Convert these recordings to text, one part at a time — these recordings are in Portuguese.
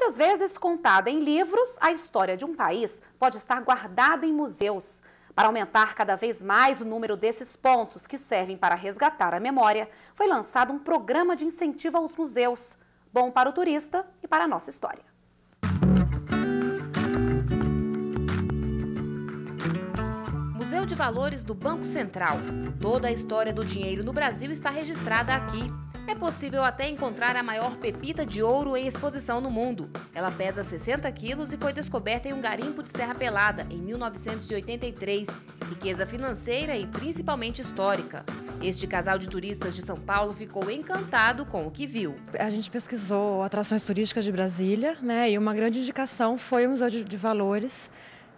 Muitas vezes contada em livros, a história de um país pode estar guardada em museus. Para aumentar cada vez mais o número desses pontos que servem para resgatar a memória, foi lançado um programa de incentivo aos museus, bom para o turista e para a nossa história. Valores do Banco Central. Toda a história do dinheiro no Brasil está registrada aqui. É possível até encontrar a maior pepita de ouro em exposição no mundo. Ela pesa 60 quilos e foi descoberta em um garimpo de Serra Pelada, em 1983. Riqueza financeira e principalmente histórica. Este casal de turistas de São Paulo ficou encantado com o que viu. A gente pesquisou atrações turísticas de Brasília, né? E uma grande indicação foi o Museu de Valores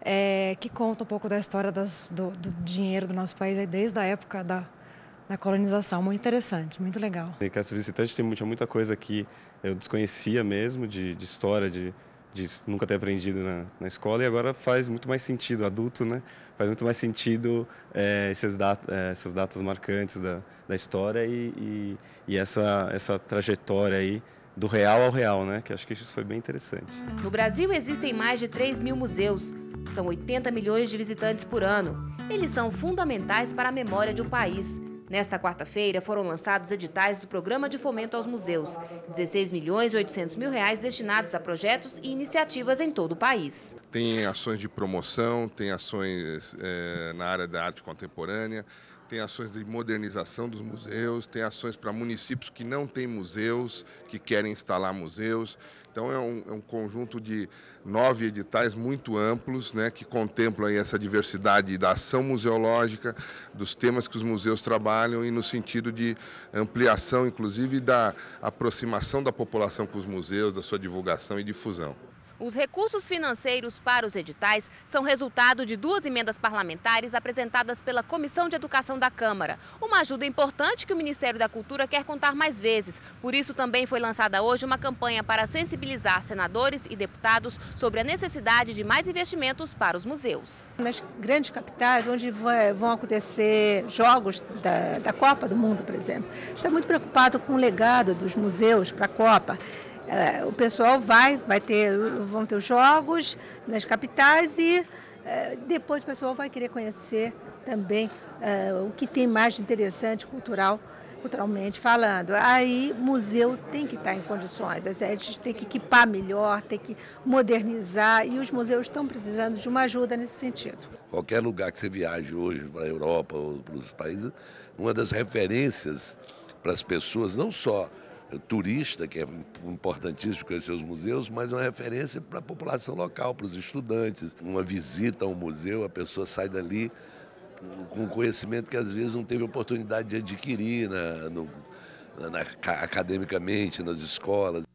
é, que conta um pouco da história das, do, do, dinheiro do nosso país desde a época da, da colonização. Muito interessante, muito legal. Em Castro Visitante tem muita, muita coisa que eu desconhecia mesmo de, de história, de, de, nunca ter aprendido na, na, escola, e agora faz muito mais sentido, adulto, né? Faz muito mais sentido é, essas, data, é, essas datas marcantes da, da história e, e, e essa, essa trajetória aí do real ao real, né? Que acho que isso foi bem interessante. No Brasil existem mais de 3 mil museus. São 80 milhões de visitantes por ano. Eles são fundamentais para a memória de um país. Nesta quarta-feira foram lançados editais do Programa de Fomento aos Museus, 16 milhões e 800 mil reais destinados a projetos e iniciativas em todo o país. Tem ações de promoção, tem ações é, na área da arte contemporânea, tem ações de modernização dos museus, tem ações para municípios que não têm museus, que querem instalar museus. Então é um, é um conjunto de nove editais muito amplos, né, que contemplam essa diversidade da ação museológica, dos temas que os museus trabalham e no sentido de ampliação, inclusive, da aproximação da população com os museus, da sua divulgação e difusão. Os recursos financeiros para os editais são resultado de duas emendas parlamentares apresentadas pela Comissão de Educação da Câmara. Uma ajuda importante que o Ministério da Cultura quer contar mais vezes. Por isso, também foi lançada hoje uma campanha para sensibilizar senadores e deputados sobre a necessidade de mais investimentos para os museus. Nas grandes capitais, onde vão acontecer jogos da, da Copa do Mundo, por exemplo, está muito preocupado com o legado dos museus para a Copa. É, o pessoal vai, vai ter, vão ter os jogos nas capitais e é, depois o pessoal vai querer conhecer também é, o que tem mais de interessante cultural culturalmente falando. Aí museu tem que estar em condições, a gente tem que equipar melhor, tem que modernizar e os museus estão precisando de uma ajuda nesse sentido. Qualquer lugar que você viaje hoje para a Europa ou para os países, uma das referências para as pessoas, não só turista, que é importantíssimo conhecer os museus, mas é uma referência para a população local, para os estudantes. Uma visita ao museu, a pessoa sai dali com conhecimento que às vezes não teve oportunidade de adquirir na, no, na, academicamente nas escolas.